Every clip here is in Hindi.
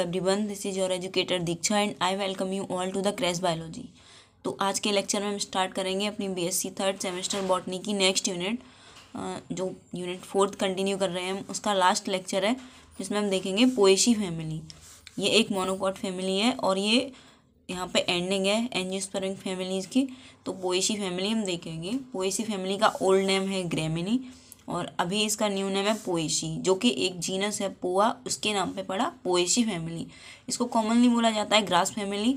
Everyone this is your educator Diksha and I welcome you all to the crash biology तो आज के लेक्चर में हम स्टार्ट करेंगे अपनी बीएससी थर्ड सेमेस्टर बॉटनी की नेक्स्ट यूनिट जो यूनिट फोर्थ कंटिन्यू कर रहे हैं हम उसका लास्ट लेक्चर है जिसमें हम देखेंगे पोएशी फैमिली ये एक मोनोकॉट फैमिली है और ये यहाँ पर एंडिंग है एनजियोस्पर्मिक फैमिलीज़ की तो पोएशी फैमिली हम देखेंगे पोएशी फैमिली का ओल्ड नेम है ग्रेमिनी और अभी इसका न्यू नेम है पोएशी जो कि एक जीनस है पोआ उसके नाम पे पड़ा पोएशी फैमिली इसको कॉमनली बोला जाता है ग्रास फैमिली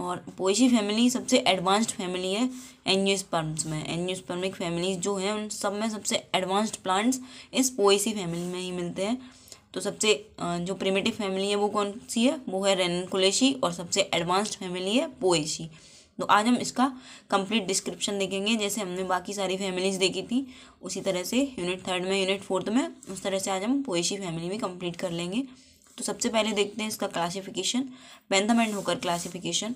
और पोएशी फैमिली सबसे एडवांस्ड फैमिली है एन्यूस्पर्म्स में एन्यूस्पर्मिक फैमिली जो है उन सब में सबसे एडवांस्ड प्लांट्स इस पोएसी फैमिली में ही मिलते हैं तो सबसे जो प्रिमेटिव फैमिली है वो कौन सी है वो है रेनकुलेशी और सबसे एडवांस्ड फैमिली है पोएशी तो आज हम इसका कंप्लीट डिस्क्रिप्शन देखेंगे जैसे हमने बाकी सारी फैमिलीज देखी थी उसी तरह से यूनिट थर्ड में यूनिट फोर्थ में उस तरह से आज हम पोएशी फैमिली भी कंप्लीट कर लेंगे तो सबसे पहले देखते हैं इसका classification Bentham and Hooker classification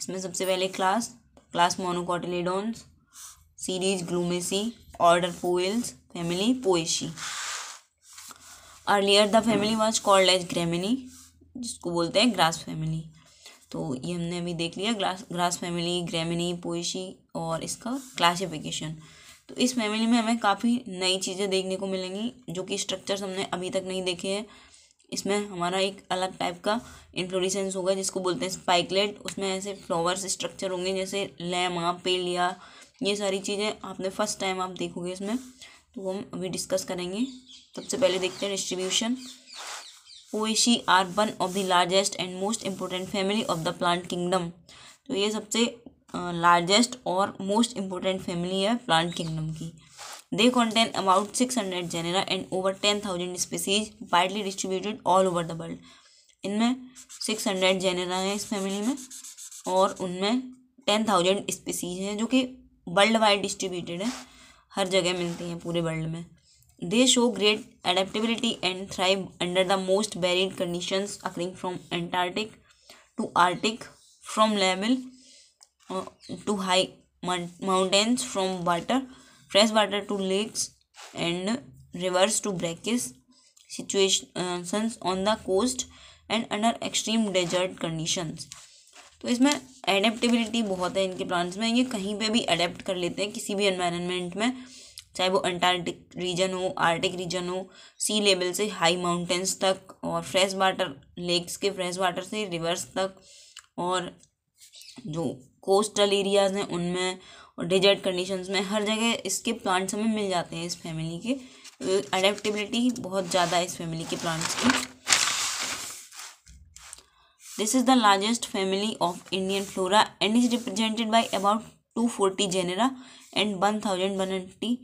इसमें सबसे पहले class class monocotyledons series Glumaceae order Poales family Poaceae earlier the family was called as Gramineae जिसको बोलते हैं ग्रास फैमिली तो ये हमने अभी देख लिया grass grass family Gramineae Poaceae और इसका क्लासिफिकेशन तो इस फैमिली में हमें काफ़ी नई चीज़ें देखने को मिलेंगी जो कि स्ट्रक्चर्स हमने अभी तक नहीं देखे हैं इसमें हमारा एक अलग टाइप का इन्फ्लोरिसेंस होगा जिसको बोलते हैं स्पाइकलेट उसमें ऐसे फ्लावर्स स्ट्रक्चर होंगे जैसे लैमा हाँ, पेलिया ये सारी चीज़ें आपने फर्स्ट टाइम आप देखोगे इसमें तो हम अभी डिस्कस करेंगे सबसे पहले देखते हैं distribution Poaceae are one of the largest and most important family of the plant kingdom तो ये सबसे लार्जेस्ट और मोस्ट इम्पोर्टेंट फैमिली है प्लांट किंगडम की they contain about six hundred genera and over ten thousand species widely distributed all over the world इनमें सिक्स हंड्रेड जेनेरा हैं इस फैमिली में और उनमें टेन थाउजेंड स्पीसीज हैं जो कि वर्ल्ड वाइड डिस्ट्रीब्यूटेड है हर जगह मिलती हैं पूरे वर्ल्ड में They show great adaptability and thrive under the most varied conditions occurring from Antarctic to Arctic, from level uh, to high mountains, from water, fresh water to lakes and rivers to brackish situations on the coast and under extreme desert conditions तो इसमें एडेप्टेबिलिटी बहुत है इनके प्लांट्स में ये कहीं पे भी अडेप्ट कर लेते हैं किसी भी एनवायरनमेंट में चाहे वो अंटार्कटिक रीजन हो आर्टिक रीजन हो सी लेवल से हाई माउंटेंस तक और फ्रेश वाटर लेक्स के फ्रेश वाटर से रिवर्स तक और जो कोस्टल एरियाज़ हैं उनमें और डिजर्ट कंडीशंस में हर जगह इसके प्लांट्स हमें मिल जाते हैं इस फैमिली के अडेप्टबिलिटी बहुत ज़्यादा है इस फैमिली के प्लांट्स की this is the largest family of Indian flora and is represented by about two forty genera and one thousand one eighty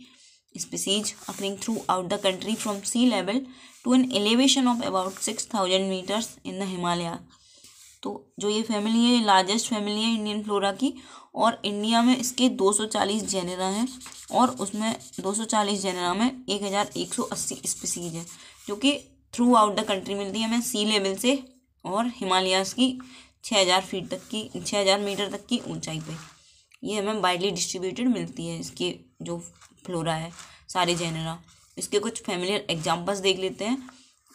species throughout the country from sea level to an elevation of about six thousand metres in the Himalaya तो जो ये फैमिली है लार्जेस्ट फैमिली है इंडियन फ्लोरा की और इंडिया में इसके दो सौ चालीस जेनेरा हैं और उसमें दो सौ चालीस जेनेरा में एक एक हज़ार सौ अस्सी स्पीसीज है जो कि थ्रू आउट द कंट्री मिलती है हमें सी लेवल से और हिमालयास की छः हज़ार फीट तक की छः हज़ार मीटर तक की ऊंचाई पे ये हमें वाइडली डिस्ट्रीब्यूटेड मिलती है इसके जो फ्लोरा है सारे जेनेरा इसके कुछ फेमिलियर एग्जाम्पल्स देख लेते हैं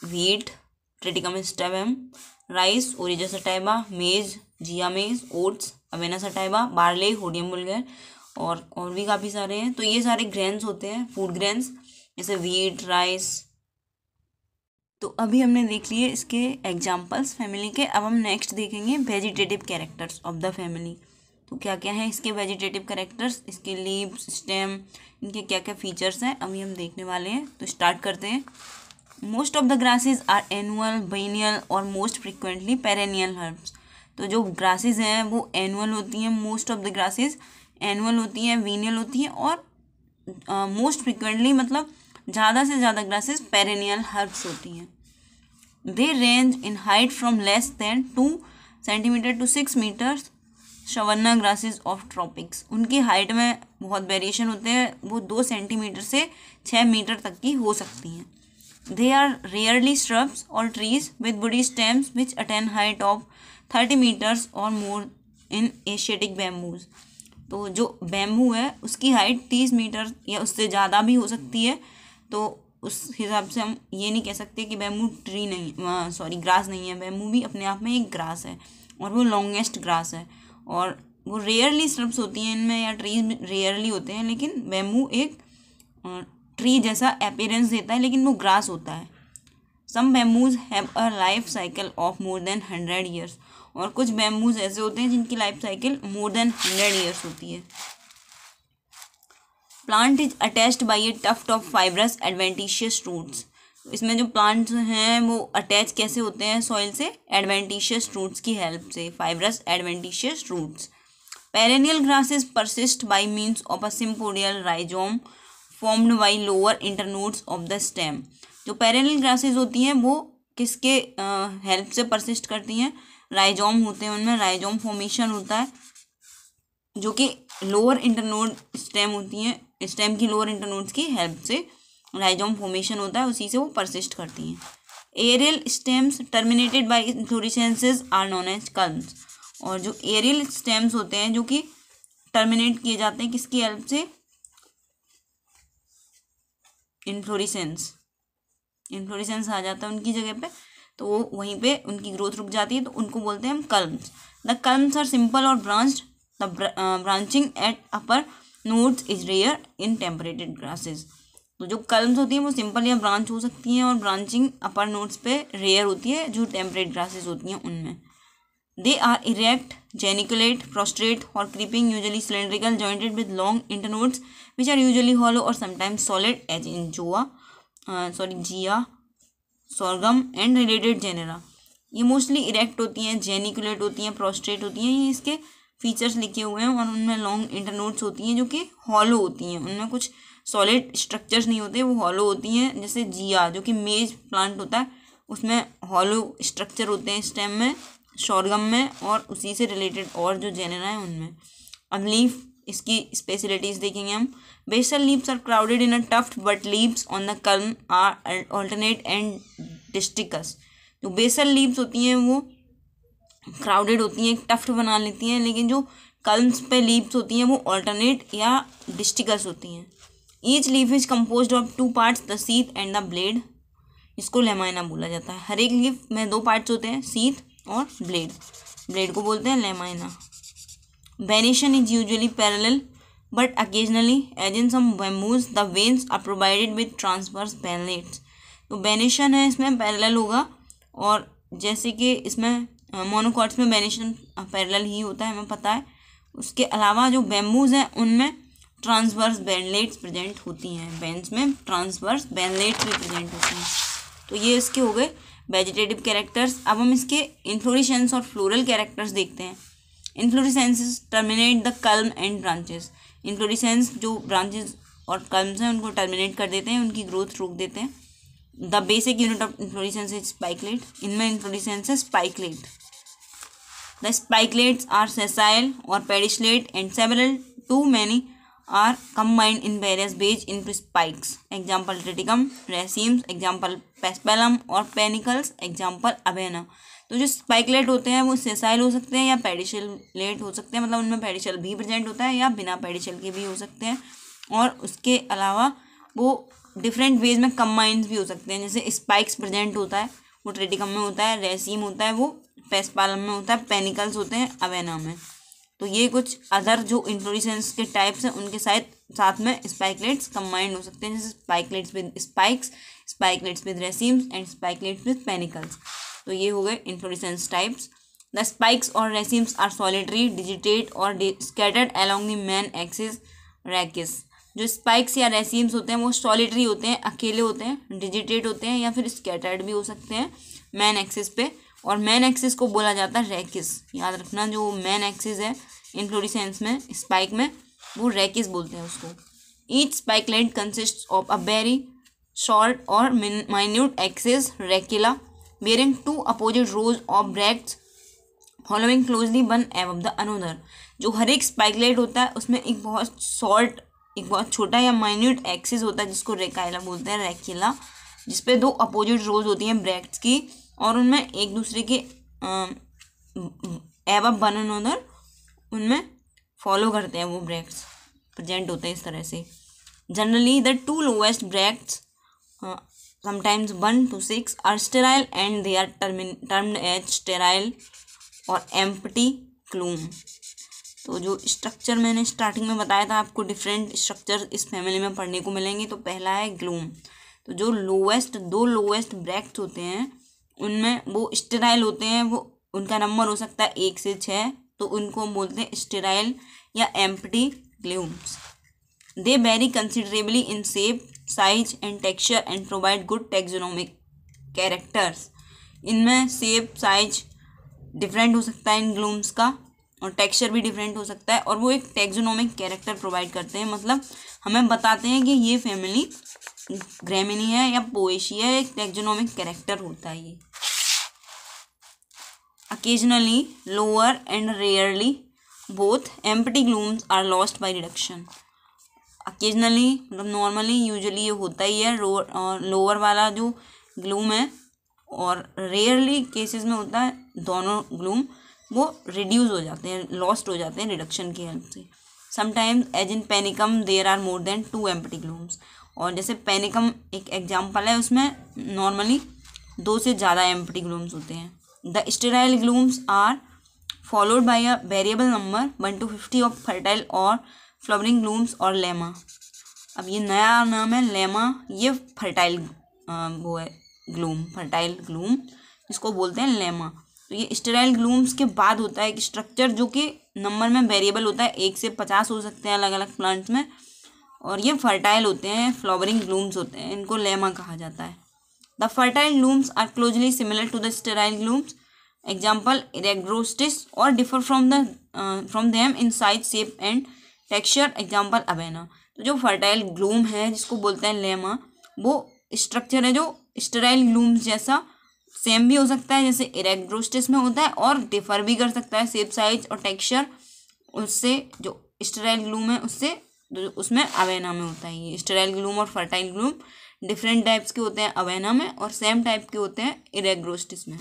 wheat ट्रेटिकम स्टेबम rice ओरिजा सटाइबा maize Zea maize oats Avena sativa barley Hordeum vulgare और और भी काफ़ी सारे हैं तो ये सारे ग्रेन्स होते हैं फूड ग्रेन्स जैसे व्हीट राइस तो अभी हमने देख लिए इसके एग्जाम्पल्स फैमिली के अब हम नेक्स्ट देखेंगे vegetative characters of the family तो क्या क्या है इसके वेजिटेटिव करेक्टर्स इसके लीव्स स्टेम इनके क्या क्या फीचर्स हैं अभी हम देखने वाले हैं तो स्टार्ट करते हैं most of the grasses are annual biennial और मोस्ट फ्रिक्वेंटली पेरेनियल हर्ब्स तो जो ग्रासेस हैं वो एनुअल होती हैं most of the grasses annual होती हैं वीनियल होती हैं और मोस्ट uh, फ्रिक्वेंटली मतलब ज़्यादा से ज़्यादा ग्रासेस पेरेनियल हर्ब्स होती हैं they range in height from less than two centimetres to six metres savanna grasses of tropics उनकी हाइट में बहुत वेरिएशन होते हैं वो दो सेंटीमीटर से छः मीटर तक की हो सकती हैं दे आर रेयरली श्रब्स और trees with woody stems which attain height of thirty metres और मोर इन एशियाटिक बैम्बूज तो जो बैम्बू है उसकी हाइट तीस मीटर या उससे ज़्यादा भी हो सकती है तो उस हिसाब से हम ये नहीं कह सकते कि बैम्बू ट्री नहीं सॉरी ग्रास नहीं है बैम्बू भी अपने आप में एक ग्रास है और वो लॉन्गेस्ट ग्रास है और वो रेयरली स्ट्रब्स होती हैं इनमें या ट्रीज रेयरली होते हैं लेकिन बेम्बू एक ट्री जैसा अपेयरेंस देता है लेकिन वो ग्रास होता है some bamboos have a life cycle of more than hundred years और कुछ बैम्बूज ऐसे होते हैं जिनकी life cycle more than hundred years होती है plant is attached by a tuft of fibrous adventitious roots इसमें जो प्लांट्स हैं वो अटैच कैसे होते हैं सॉइल से एडवेंटिशियस रूट्स की हेल्प से fibrous adventitious roots perennial grasses persist by means of a sympodial rhizome formed by lower internodes of the stem जो पेरेनियल ग्रासेस होती हैं वो किसके हेल्प से परसिस्ट करती हैं राइजोम होते हैं उनमें राइजोम फॉर्मेशन होता है जो कि लोअर इंटरनोड स्टेम होती हैं स्टेम की लोअर इंटरनोड्स की हेल्प से राइजोम फॉर्मेशन होता है उसी से वो परसिस्ट करती हैं aerial stems terminated by inflorescences are known as culms और जो एरियल स्टेम्स होते हैं जो कि टर्मिनेट किए जाते हैं किसकी हेल्प से इन्फ्लोरिसेंस इन्फ्लोरिसेंस आ जाता है उनकी जगह पे तो वो वहीं पे उनकी ग्रोथ रुक जाती है तो उनको बोलते हैं हम culms the culms are simple और branched the branching at upper nodes is rare in temperated grasses तो जो कलम्स होती हैं वो सिंपल या ब्रांच हो सकती हैं और ब्रांचिंग अपर नोट्स पे रेयर होती है जो टेम्परेट ग्रासेस होती हैं उनमें they are erect geniculate prostrate और creeping usually cylindrical jointed with long internodes which are usually hollow और sometimes solid as in Zea sorry Zea sorghum and related genera ये मोस्टली इरेक्ट होती हैं जेनिकुलेट होती हैं प्रोस्ट्रेट होती हैं ये इसके फीचर्स लिखे हुए हैं और उनमें लॉन्ग इंटरनोट्स होती हैं जो कि हॉलो होती हैं उनमें कुछ सॉलिड स्ट्रक्चर्स नहीं होते वो हॉलो होती हैं जैसे जिया जो कि मेज प्लांट होता है उसमें हॉलो स्ट्रक्चर होते हैं स्टेम में शॉर्गम में और उसी से रिलेटेड और जो जेनेरा है उनमें अब लीफ इसकी स्पेशलिटीज़ देखेंगे हम basal leaves are crowded in a tuft but leaves on the culm are alternate and distichous जो बेसल लीव्स होती हैं वो क्राउडेड होती हैं टफ्ट बना लेती हैं लेकिन जो कल्म्स पे लीव्स होती हैं वो ऑल्टरनेट या डिस्टिकस होती हैं each leaf is composed of two parts the sheath and the blade इसको लेमाइना बोला जाता है हर एक लीफ में दो पार्ट्स होते हैं सीथ और ब्लेड ब्लेड को बोलते हैं lamina venation is usually parallel but occasionally as in some bamboos the veins are provided with transverse veinlets तो वेनेशन है इसमें पैरल होगा और जैसे कि इसमें मोनोकॉट्स में वेनेशन पैरल ही होता है हमें पता है उसके अलावा जो बेम्बूज हैं उनमें ट्रांसवर्स बैनलेट्स प्रेजेंट होती हैं बैंस में ट्रांसवर्स बैनलेट्स भी प्रेजेंट होती हैं तो ये इसके हो गए वेजिटेटिव कैरेक्टर्स अब हम इसके इन्फ्लोरिशंस और फ्लोरल कैरेक्टर्स देखते हैं inflorescences terminate the culm and branches inflorescences जो ब्रांचेस और कलम्स हैं उनको टर्मिनेट कर देते हैं उनकी ग्रोथ रोक देते हैं the basic unit of inflorescence is spikelet इनमें इन्फ्लोरिशंस है spikelet the spikelets are sessile और pedicellate and several to many are combined in various ways into spikes. Example triticum, racemes, example Paspalum और पेनिकल्स एग्जाम्पल अवेना तो जो स्पाइकलेट होते हैं वो सेसाइल हो सकते हैं या पेडिशल लेट हो सकते हैं मतलब उनमें पेडिशल भी प्रेजेंट होता है या बिना पेडिशल के भी हो सकते हैं और उसके अलावा वो डिफरेंट वेज में कम्बाइंस भी हो सकते हैं जैसे स्पाइक्स प्रेजेंट होता है वो ट्रेटिकम में होता है रेसीम होता है वो पेस्पालम में होता है पेनिकल्स होते हैं अवेना में तो ये कुछ अदर जो इन्फ्लोरेसेंस के टाइप्स हैं उनके साथ साथ में स्पाइकलेट्स कंबाइंड हो सकते हैं जैसे spikelets with spikes spikelets with racemes and spikelets with panicles तो ये हो गए इन्फ्लोरेसेंस टाइप्स द स्पाइक्स और रेसिम्स आर सॉलिटरी डिजिटेट और scattered along the main axis rachis जो स्पाइक्स या रेसिम्स होते हैं वो सॉलिटरी होते हैं अकेले होते हैं डिजिटेट होते हैं या फिर स्कैटर्ड भी हो सकते हैं मैन एक्सिस पे और मैन एक्सिस को बोला जाता है रैकिस याद रखना जो मैन एक्सिस है इनफ्लोरिसेंस में स्पाइक में वो रैकिस बोलते हैं उसको each spikelet consist of a very short और minute axis rachilla bearing two opposite rows of bracts following closely one over the another जो हर एक स्पाइकलेट होता है उसमें एक बहुत शॉर्ट एक बहुत छोटा या माइन्यूट एक्सिस होता है जिसको रेकाइला बोलते हैं रेकिला जिसपे दो अपोजिट रोज होती हैं ब्रैक्ट्स की और उनमें एक दूसरे के बन उधर उनमें फॉलो करते हैं वो ब्रैक्ट्स प्रजेंट होते हैं इस तरह से generally the two lowest bracts sometimes one to six are sterile and they are termed term as sterile और एम्पटी क्लूम तो जो स्ट्रक्चर मैंने स्टार्टिंग में बताया था आपको डिफरेंट स्ट्रक्चर इस फैमिली में पढ़ने को मिलेंगे तो पहला है ग्लूम तो जो लोएस्ट दो लोएस्ट ब्रैक्ट होते हैं उनमें वो स्टेराइल होते हैं वो उनका नंबर हो सकता है एक से छः तो उनको हम बोलते हैं स्टेराइल या empty glumes they vary considerably in shape size and texture and provide good taxonomic characters इनमें सेप साइज डिफरेंट हो सकता है इन ग्लूम्स का और टेक्सचर भी डिफरेंट हो सकता है और वो एक टेक्जोनॉमिक कैरेक्टर प्रोवाइड करते हैं मतलब हमें बताते हैं कि ये फैमिली ग्रेमिनी है या पोएशी है एक टेक्जोनोमिक कैरेक्टर होता है ये occasionally lower and rarely both empty glumes are lost by reduction occasionally मतलब नॉर्मली यूजली ये होता ही है लोअर वाला जो ग्लूम है और रेयरली केसेस में होता है दोनों ग्लूम वो रिड्यूज हो जाते हैं लॉस्ट हो जाते हैं रिडक्शन की हेल्प से sometimes as in Panicum there are more than two empty glumes और जैसे पेनिकम एक एग्जाम्पल है उसमें नॉर्मली दो से ज़्यादा एम्पटी ग्लूम्स होते हैं the sterile glumes are followed by a variable number one to fifty of fertile और फ्लावरिंग ग्लूम्स और लेमा अब ये नया नाम है लेमा ये फर्टाइल वो है ग्लूम फर्टाइल ग्लूम इसको बोलते हैं लेमा तो ये स्टेराइल ग्लूम्स के बाद होता है एक स्ट्रक्चर जो कि नंबर में वेरिएबल होता है एक से पचास हो सकते हैं अलग अलग प्लांट्स में और ये फर्टाइल होते हैं फ्लावरिंग ब्लूम्स होते हैं इनको लेमा कहा जाता है the fertile glumes are closely similar to the sterile glumes example Eragrostis और differ from the from them in size shape and texture example Avena तो जो फर्टाइल ग्लूम है जिसको बोलते हैं लेमा वो स्ट्रक्चर है जो स्टेराइल ग्लूम्स जैसा सेम भी हो सकता है जैसे इरेग्रोस्टिस में होता है और डिफर भी कर सकता है सेप साइज और टेक्सचर उससे जो स्टेराइल ग्लूम है उससे उसमें अवेना में होता है ये स्टेराइल ग्लूम और फर्टाइल ग्लूम डिफरेंट टाइप्स के होते हैं अवेना में और सेम टाइप के होते हैं इरेग्रोस्टिस में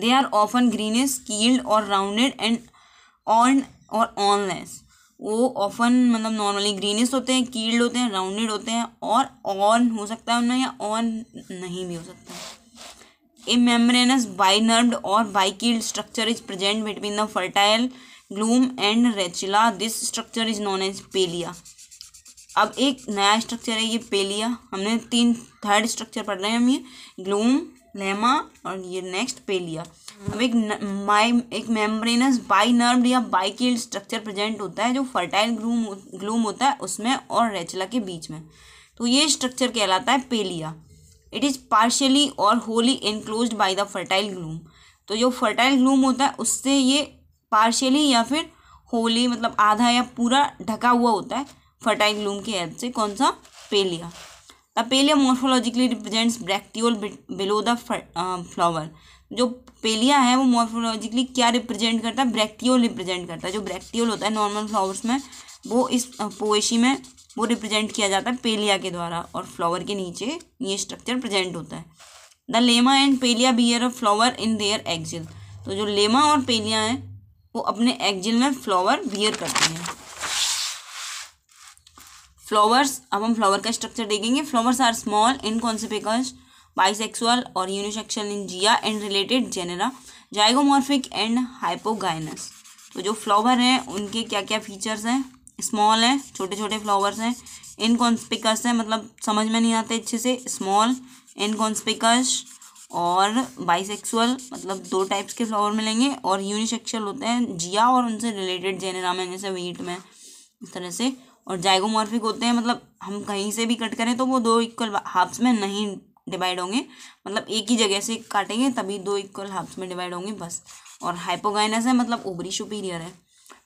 they are often greenish keeled और राउंडेड एंड ऑन और ऑनलेस वो ऑफन मतलब नॉर्मली ग्रीनिस होते हैं कील्ड होते हैं राउंडेड होते हैं और ऑन हो सकता है उनमें या ऑन नहीं भी हो सकता है ए मेम्ब्रेनस बाई नर्व्ड और bi keeled structure is present between the fertile glume and rachilla this structure is known as palea अब एक नया स्ट्रक्चर है ये पेलिया हमने तीन थर्ड स्ट्रक्चर पढ़ रहे हैं हम ये ग्लूम लेमा और ये नेक्स्ट पेलिया अब एक माई एक मेम्ब्रेनस बाई नर्म या बाइकिल स्ट्रक्चर प्रेजेंट होता है जो फर्टाइल ग्लूम ग्लूम होता है उसमें और रेचला के बीच में तो ये स्ट्रक्चर कहलाता है पेलिया इट इज़ पार्शियली और wholly enclosed by the fertile glume तो जो फर्टाइल ग्लूम होता है उससे ये पार्शियली या फिर होली मतलब आधा या पूरा ढका हुआ होता है फर्टाइल लूम की हेल्प से कौन सा palea the palea morphologically represents bracteole below the flower जो पेलिया है वो मोर्फोलॉजिकली क्या रिप्रेजेंट करता है ब्रैक्टियोल रिप्रेजेंट करता है जो ब्रैक्टियोल होता है नॉर्मल फ्लावर्स में वो इस पोएशी uh, में वो रिप्रेजेंट किया जाता है पेलिया के द्वारा और फ्लावर के नीचे ये स्ट्रक्चर प्रेजेंट होता है the lemma and palea bear a flower in their axil तो जो लेमा और पेलिया हैं वो अपने एक्जिल में फ्लावर बियर करती हैं फ्लावर्स अब हम फ्लावर का स्ट्रक्चर देखेंगे flowers are small in inconspicuous bisexual और unisexual in Zea and related genera zygomorphic and hypogynous तो जो फ्लावर हैं उनके क्या क्या फीचर्स हैं स्मॉल हैं छोटे छोटे फ्लावर्स हैं इनकॉन्स्पिकस हैं मतलब समझ में नहीं आते अच्छे से स्मॉल इनकॉन्स्पिकस और बाइसेक्सुअल मतलब दो टाइप्स के फ्लावर मिलेंगे और यूनिसेक्सुअल होते हैं जिया और उनसे रिलेटेड नाम है जैसे वीट में इस तरह से और जाइगोमॉर्फिक होते हैं मतलब हम कहीं से भी कट करें तो वो दो इक्वल हाफ्स में नहीं डिवाइड होंगे मतलब एक ही जगह से काटेंगे तभी दो इक्वल हाफ्स में डिवाइड होंगे बस और हाइपोगाइनस है मतलब ओबरी सुपीरियर है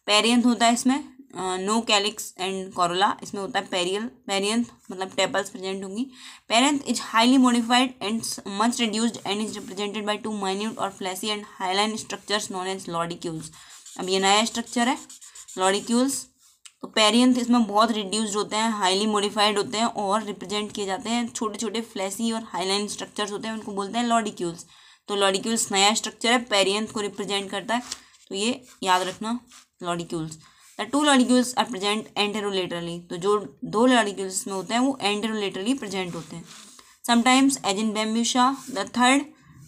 पेरियंथ होता है इसमें नो कैलिक्स एंड कॉरोला इसमें होता है पेरियल पेरियंथ मतलब टेपल्स प्रेजेंट होंगी perianth is highly modified and much reduced and is represented by two minute और fleshy and hyaline structures known as lodicules अब ये नया स्ट्रक्चर है लॉडिक्यूल्स तो पेरियंथ इसमें बहुत रिड्यूस्ड होते हैं हाईली मॉडिफाइड होते हैं और रिप्रेजेंट किए जाते हैं छोटे छोटे फ्लैसी और हाईलाइन स्ट्रक्चर्स होते हैं उनको बोलते हैं लॉडिक्यूल्स तो लॉडिक्यूल्स नया स्ट्रक्चर है पेरियंथ को रिप्रेजेंट करता है तो ये याद रखना lodicules the two lodicules are present anterolaterally तो जो दो लॉलिक्यूल्स में होते हैं वो एंटेरोलेटरली प्रेजेंट होते हैं sometimes as in Bambusa the third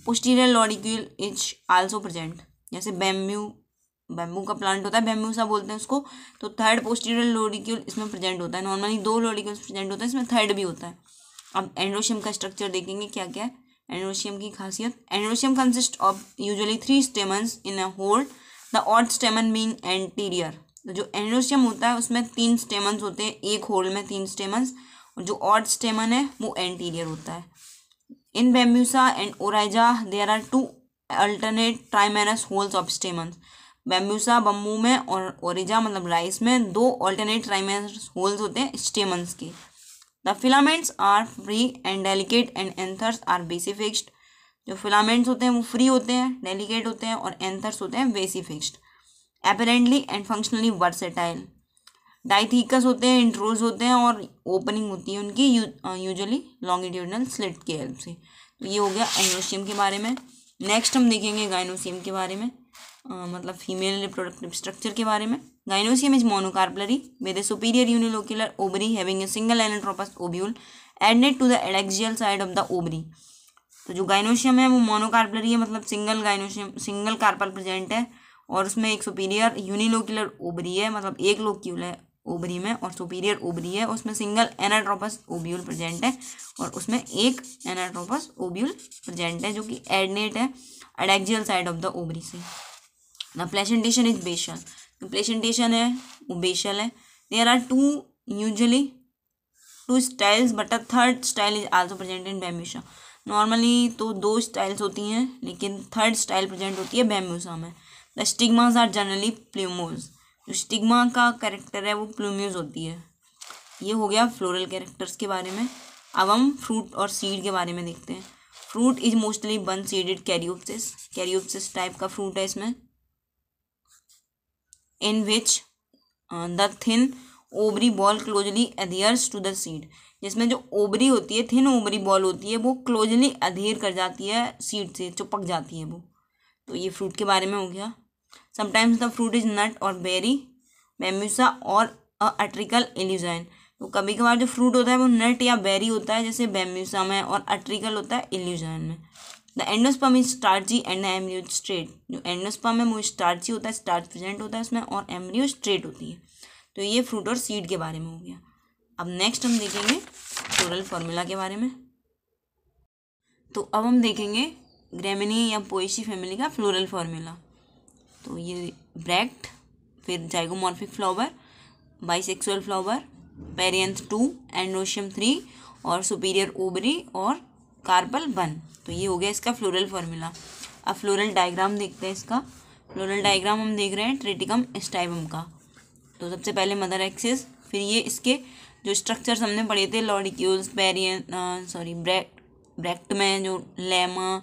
posterior lodicule is also present जैसे बेम्यू बैम्बू का प्लांट होता है बेम्बूसा बोलते हैं उसको तो थर्ड पोस्टीरियर लॉडिक्यूल इसमें प्रेजेंट होता है नॉर्मली दो लोडिक्यूल प्रेजेंट होते हैं इसमें थर्ड भी होता है अब एंड्रोशियम का स्ट्रक्चर देखेंगे क्या क्या है एंड्रोशियम की खासियत androecium consist of usually three stamens in a whorl the odd stamen being anterior जो एंडोस्टेम होता है उसमें तीन स्टेमन्स होते हैं एक होल में तीन स्टेमन्स और जो ऑड स्टेमन है वो एंटीरियर होता है in Bambusa and Oryza there are two alternate trimerous whorls of stamens Bambusa bamboo में और ओरिजा मतलब राइस में दो ऑल्टरनेट ट्राइमेनस होल्स होते हैं स्टेमन्स के the filaments are free and delicate and anthers are basifixed जो फिलामेंट्स होते हैं वो फ्री होते हैं डेलीकेट होते हैं और एंथर्स होते हैं basifixed apparently and functionally versatile dithecous होते हैं इंट्रोज होते हैं और ओपनिंग होती है उनकी यूजली लॉन्गिट्यूडनल स्लिट के हेल्प से तो ये हो गया एनोशियम के बारे में नेक्स्ट हम देखेंगे गाइनोसियम के बारे में आ, uh, मतलब फीमेल रिप्रोडक्टिव स्ट्रक्चर के बारे में gynoecium is monocarpellary with a superior unilocular ovary having a single anatropous ovule added to the adaxial side of the ovary तो जो गाइनोशियम है वो मोनोकार्पलरी है मतलब single gynoecium single carpel present है और उसमें एक सुपीरियर यूनिलोक्यूलर ओबरी है मतलब एक लोक्यूल है ओबरी में और सुपीरियर ओबरी है उसमें सिंगल एनाट्रोपस ओब्यूल प्रेजेंट है और उसमें एक एनाट्रोपस ओब्यूल प्रेजेंट है जो कि एडनेट है adaxial side of the ovary से द प्लेसेंटेशन इज बेशल जो प्लेसेंटेशन है वो बेशल है there are two usually two styles but a third style is also present in Bambusa normally तो दो स्टाइल्स होती हैं लेकिन थर्ड स्टाइल प्रेजेंट होती है बैम्यूसा में the stigmas are generally plumose जो स्टिग्मा का कैरेक्टर है वो प्लूम्यूज होती है ये हो गया फ्लोरल कैरेक्टर्स के बारे में अब हम फ्रूट और सीड के बारे में देखते हैं fruit is mostly one seeded caryopsis caryopsis type का फ्रूट है इसमें in which the thin ovary wall closely adheres to the seed जिसमें जो ओबरी होती है थिन ओबरी बॉल होती है वो क्लोजली अधेयर कर जाती है सीड से चुपक जाती है वो तो ये फ्रूट के बारे में हो गया sometimes the fruit is nut और बेरी मेम्यूसा और अट्रिकल एल्यूजाइन तो कभी कभार जो फ्रूट होता है वो नट या बेरी होता है जैसे बेम्यूसा में और अट्रिकल होता है एल्यूजाइन में the endosperm is starchy and embryo straight जो एंडोस्पम है वो स्टार्ची होता है स्टार्च प्रेजेंट होता है उसमें और एमरियो स्ट्रेट होती है तो ये फ्रूट और सीड के बारे में हो गया अब नेक्स्ट हम देखेंगे फ्लोरल फॉर्मूला के बारे में तो अब हम देखेंगे ग्रेमिनी या पोइसी फैमिली का फ्लोरल फॉर्मूला तो ये ब्रैक्ट फिर zygomorphic flower bisexual flower perianth two androecium three और सुपीरियर ओबरी और कार्पल वन तो ये हो गया इसका फ्लोरल फार्मूला अब फ्लोरल डायग्राम देखते हैं इसका फ्लोरल डायग्राम हम देख रहे हैं ट्रेटिकम स्टाइबम का तो सबसे पहले मदर एक्सिस फिर ये इसके जो स्ट्रक्चर्स हमने पढ़े थे lodicules perianth sorry bract bract में जो लेमा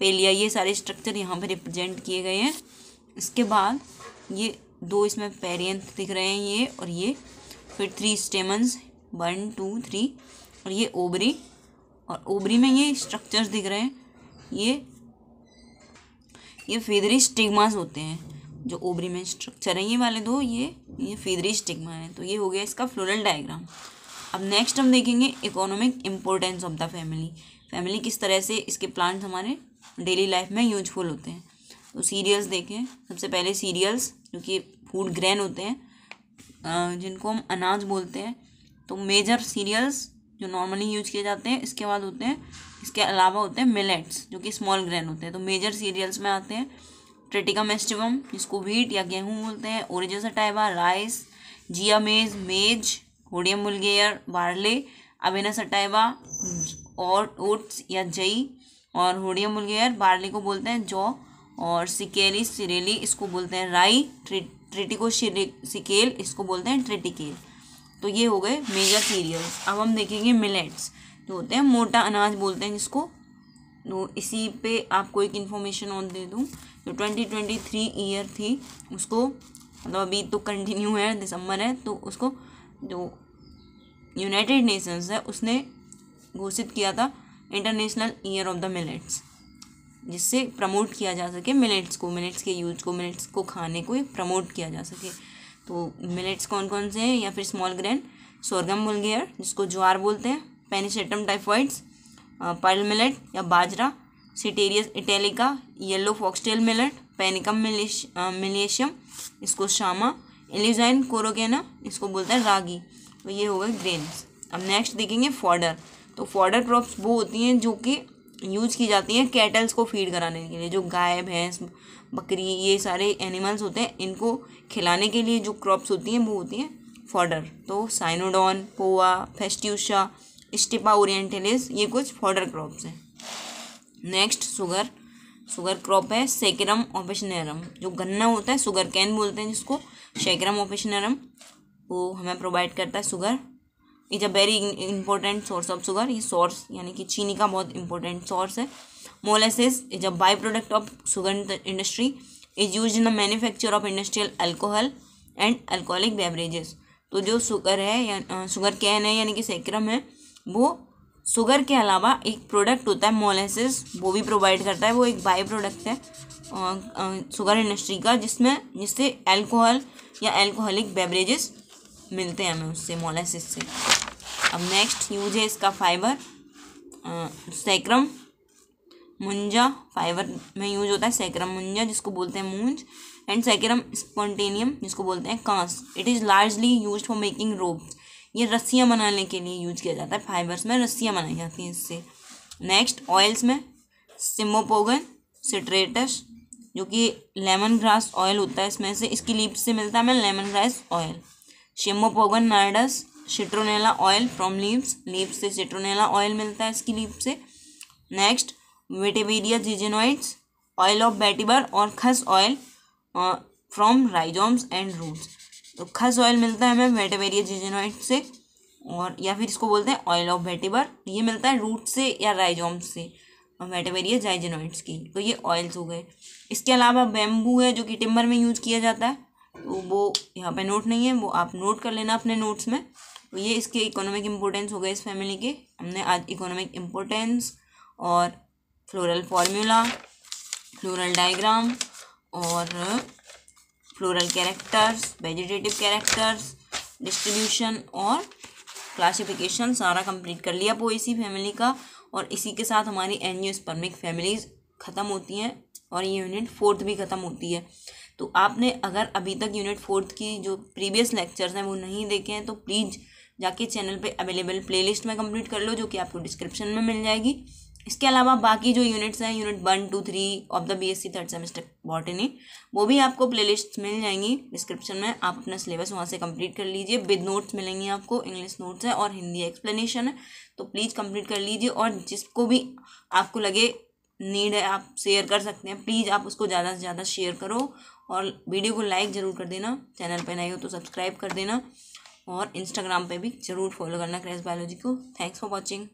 पेलिया ये सारे स्ट्रक्चर यहाँ पर रिप्रेजेंट किए गए हैं इसके बाद ये दो इसमें पेरियंथ दिख रहे हैं ये और ये फिर three stamens one two three और ये ओबरी और ओबरी में ये स्ट्रक्चर्स दिख रहे हैं ये ये फेदरी स्टिग्मास होते हैं जो ओबरी में स्ट्रक्चर है ये वाले दो ये ये फेदरी स्टिग्मा है तो ये हो गया इसका फ्लोरल डायग्राम अब नेक्स्ट हम देखेंगे economic importance of the family family किस तरह से इसके प्लांट्स हमारे डेली लाइफ में यूजफुल होते हैं तो सीरियल्स देखें सबसे पहले सीरियल्स जो कि फूड ग्रैन होते हैं जिनको हम अनाज बोलते हैं तो मेजर सीरियल्स जो नॉर्मली यूज किए जाते हैं इसके बाद होते हैं इसके अलावा होते हैं मिलेट्स जो कि स्मॉल ग्रैन होते हैं तो मेजर सीरियल्स में आते हैं ट्रेटिका मेस्टिवम जिसको व्हीट या गेहूँ बोलते हैं ओरिजस sativa rice Zea mays mays Hordeum vulgare barley Avena sativa और ओट्स या जई और होडियम मुलगेयर बार्ले को बोलते हैं जौ और सिकेली सिरेली इसको बोलते हैं राई ट्रिटिको सिकेल इसको बोलते हैं ट्रिटिकेल तो ये हो गए मेजर सीरियल्स अब हम देखेंगे मिलेट्स जो होते हैं मोटा अनाज बोलते हैं जिसको तो इसी पे आपको एक इन्फॉर्मेशन और दे दूँ जो ट्वेंटी ट्वेंटी थ्री ईयर थी उसको मतलब अभी तो कंटिन्यू है दिसंबर है तो उसको जो यूनाइटेड नेशंस है उसने घोषित किया था international year of the millets जिससे प्रमोट किया जा सके मिलेट्स को मिलेट्स के यूज को मिलेट्स को खाने को प्रमोट किया जा सके तो मिलेट्स कौन कौन से हैं या फिर स्मॉल ग्रैंड सोरगम बुलगेयर जिसको ज्वार बोलते हैं पेनिसेटम टाइफॉइड्स पर्ल मिलेट या बाजरा Setaria italica yellow foxtail millet Panicum मिलेश मिलेशियम इसको शामा एलिजाइन कोरोगेना इसको बोलते हैं रागी तो ये हो गए ग्रेन्स अब नेक्स्ट देखेंगे फॉर्डर तो फॉर्डर क्रॉप्स वो होती हैं जो कि यूज की जाती है कैटल्स को फीड कराने के लिए जो गाय भैंस बकरी ये सारे एनिमल्स होते हैं इनको खिलाने के लिए जो क्रॉप्स होती हैं वो होती हैं फॉर्डर तो साइनोडॉन पोआ फेस्ट्यूशा स्टिपा ओरिएंटेलिस ये कुछ फॉर्डर क्रॉप्स हैं नेक्स्ट सुगर सुगर क्रॉप है सेकरम ऑपेशनरम जो गन्ना होता है सुगर कैन बोलते हैं जिसको शेकरम ऑपेशनरम वो हमें प्रोवाइड करता है sugar is a very important source of sugar ये सोर्स यानी कि चीनी का बहुत इंपॉर्टेंट सोर्स है molasses is a by product of sugar industry is use in the manufacture of industrial alcohol and alcoholic beverages तो जो शुगर है शुगर कैन है यानी कि सेक्रम है वो शुगर के अलावा एक प्रोडक्ट होता है मोलेसिस वो भी प्रोवाइड करता है वो एक बाई प्रोडक्ट है शुगर इंडस्ट्री का जिसमें जिससे अल्कोहल या अल्कोहलिक बेवरेजेस मिलते हैं हमें उससे मोलेसिस से अब नेक्स्ट यूज है इसका फाइबर सैक्रम मुंजा फाइबर में यूज होता है सैक्रम मुंजा जिसको बोलते हैं मूंज एंड सैक्रम स्पॉन्टेनियम जिसको बोलते हैं कांस it is largely use for making rope ये रस्सियाँ बनाने के लिए यूज किया जाता है फाइबर्स में रस्सियाँ बनाई जाती हैं इससे नेक्स्ट ऑयल्स में सिमोपोगन सिट्रेटस जो कि लेमन ग्रास ऑयल होता है इसमें से इसकी लीप से मिलता है हमें lemon grass oil Cymbopogon nardus citronella oil from leaves leaves से सिट्रोनेला ऑयल मिलता है इसकी लीव से next Vetiveria zizanioides oil of vetiver और खस oil from rhizomes and roots तो खस ऑयल मिलता है हमें वेटेबेरिया जीजेनोइड से और या फिर इसको बोलते हैं ऑयल ऑफ वेटेबर ये मिलता है रूट से या राइजोम्स से वेटेबेरिया जाइजेनोइड्स की तो ये ऑयल्स हो गए इसके अलावा बेम्बू है जो कि टिम्बर में यूज किया जाता है तो वो यहाँ पे नोट नहीं है वो आप नोट कर लेना अपने नोट्स में तो ये इसके इकोनॉमिक इम्पोर्टेंस हो गए इस फैमिली के हमने आज इकोनॉमिक इम्पोर्टेंस और फ्लोरल फार्मूला फ्लोरल डायग्राम और floral characters vegetative characters distribution और क्लासिफिकेशन सारा कंप्लीट कर लिया पोएसी फैमिली का और इसी के साथ हमारी एनजियोस्पर्मिक फैमिलीज़ ख़त्म होती हैं और ये यूनिट फोर्थ भी ख़त्म होती है तो आपने अगर अभी तक यूनिट फोर्थ की जो प्रीवियस लेक्चर्स हैं वो नहीं देखे हैं तो प्लीज़ जाके चैनल पे अवेलेबल प्लेलिस्ट में कंप्लीट कर लो जो कि आपको डिस्क्रिप्शन में मिल जाएगी इसके अलावा बाकी जो यूनिट्स हैं unit one two three of the BSc third semester botany वो भी आपको प्लेलिस्ट मिल जाएंगी डिस्क्रिप्शन में आप अपना सिलेबस वहाँ से कंप्लीट कर लीजिए विद नोट्स मिलेंगे आपको इंग्लिश नोट्स है और हिंदी एक्सप्लेनेशन है तो प्लीज़ कंप्लीट कर लीजिए और जिसको भी आपको लगे नीड है आप शेयर कर सकते हैं प्लीज़ आप उसको ज़्यादा से ज़्यादा शेयर करो और वीडियो को लाइक ज़रूर कर देना चैनल पर नए हो तो सब्सक्राइब कर देना और इंस्टाग्राम पे भी ज़रूर फॉलो करना क्रेस बायोलॉजी को थैंक्स फॉर वॉचिंग